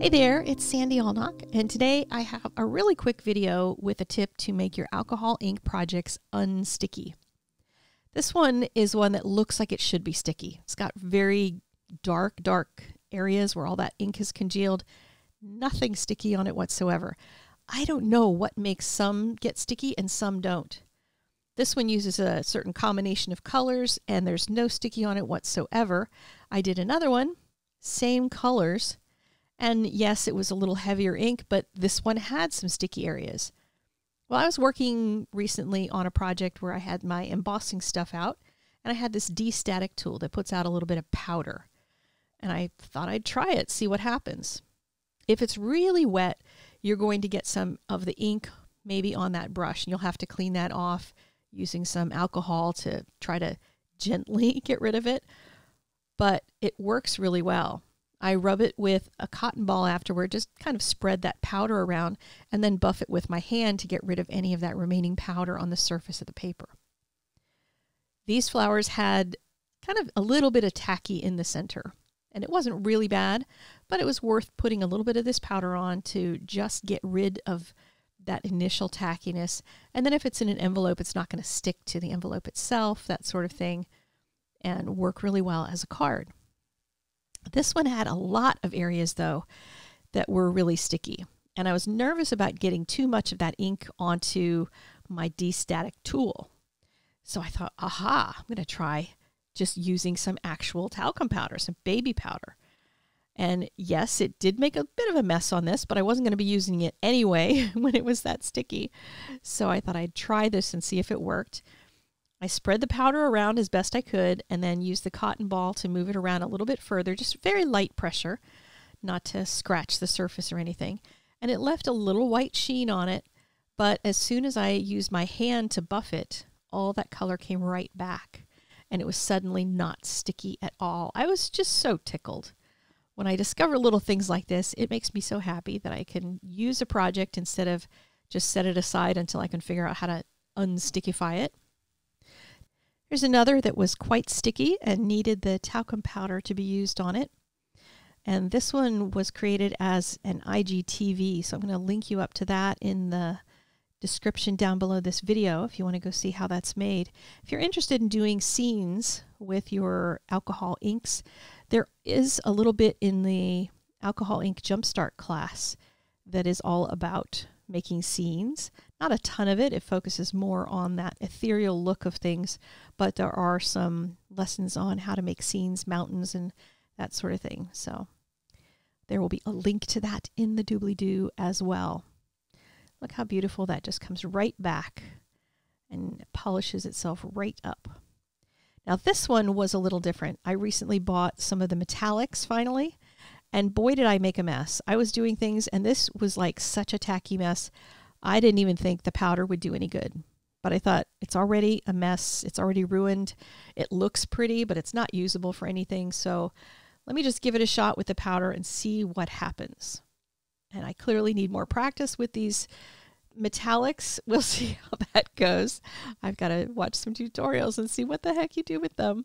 Hey there, it's Sandy Alnock, and today I have a really quick video with a tip to make your alcohol ink projects unsticky. This one is one that looks like it should be sticky. It's got very dark, dark areas where all that ink is congealed, nothing sticky on it whatsoever. I don't know what makes some get sticky and some don't. This one uses a certain combination of colors and there's no sticky on it whatsoever. I did another one, same colors, and yes, it was a little heavier ink, but this one had some sticky areas. Well, I was working recently on a project where I had my embossing stuff out, and I had this D-static tool that puts out a little bit of powder. And I thought I'd try it, see what happens. If it's really wet, you're going to get some of the ink maybe on that brush, and you'll have to clean that off using some alcohol to try to gently get rid of it, but it works really well. I rub it with a cotton ball afterward, just kind of spread that powder around, and then buff it with my hand to get rid of any of that remaining powder on the surface of the paper. These flowers had kind of a little bit of tacky in the center, and it wasn't really bad, but it was worth putting a little bit of this powder on to just get rid of that initial tackiness. And then if it's in an envelope, it's not going to stick to the envelope itself, that sort of thing, and work really well as a card. This one had a lot of areas, though, that were really sticky. And I was nervous about getting too much of that ink onto my D-static tool. So I thought, aha, I'm going to try just using some actual talcum powder, some baby powder. And yes, it did make a bit of a mess on this, but I wasn't going to be using it anyway when it was that sticky. So I thought I'd try this and see if it worked. I spread the powder around as best I could and then used the cotton ball to move it around a little bit further, just very light pressure, not to scratch the surface or anything. And it left a little white sheen on it, but as soon as I used my hand to buff it, all that color came right back and it was suddenly not sticky at all. I was just so tickled when I discover little things like this, it makes me so happy that I can use a project instead of just set it aside until I can figure out how to unstickify it. Here's another that was quite sticky and needed the talcum powder to be used on it. And this one was created as an IGTV, so I'm going to link you up to that in the description down below this video if you want to go see how that's made. If you're interested in doing scenes with your alcohol inks, there is a little bit in the alcohol ink jumpstart class that is all about making scenes. Not a ton of it, it focuses more on that ethereal look of things, but there are some lessons on how to make scenes, mountains, and that sort of thing. So there will be a link to that in the doobly doo as well. Look how beautiful that just comes right back and polishes itself right up. Now this one was a little different. I recently bought some of the metallics finally, and boy did I make a mess. I was doing things and this was like such a tacky mess. I didn't even think the powder would do any good. But I thought it's already a mess, it's already ruined. It looks pretty, but it's not usable for anything. So let me just give it a shot with the powder and see what happens and I clearly need more practice with these metallics. We'll see how that goes. I've got to watch some tutorials and see what the heck you do with them.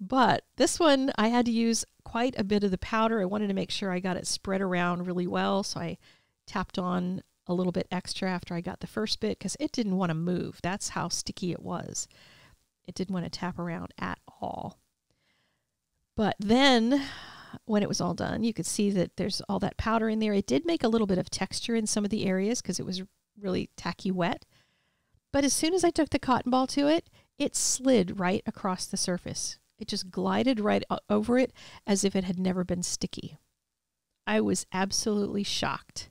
But this one, I had to use quite a bit of the powder. I wanted to make sure I got it spread around really well. So I tapped on a little bit extra after I got the first bit because it didn't want to move. That's how sticky it was. It didn't want to tap around at all. But then when it was all done. You could see that there's all that powder in there. It did make a little bit of texture in some of the areas because it was really tacky wet. But as soon as I took the cotton ball to it, it slid right across the surface. It just glided right over it as if it had never been sticky. I was absolutely shocked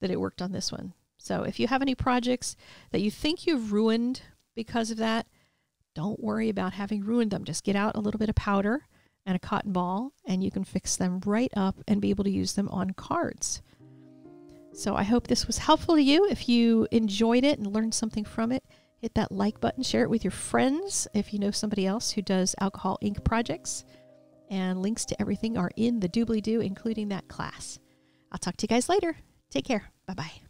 that it worked on this one. So if you have any projects that you think you've ruined because of that, don't worry about having ruined them. Just get out a little bit of powder and a cotton ball, and you can fix them right up and be able to use them on cards. So I hope this was helpful to you. If you enjoyed it and learned something from it, hit that like button, share it with your friends if you know somebody else who does alcohol ink projects. And links to everything are in the doobly doo, including that class. I'll talk to you guys later. Take care. Bye bye.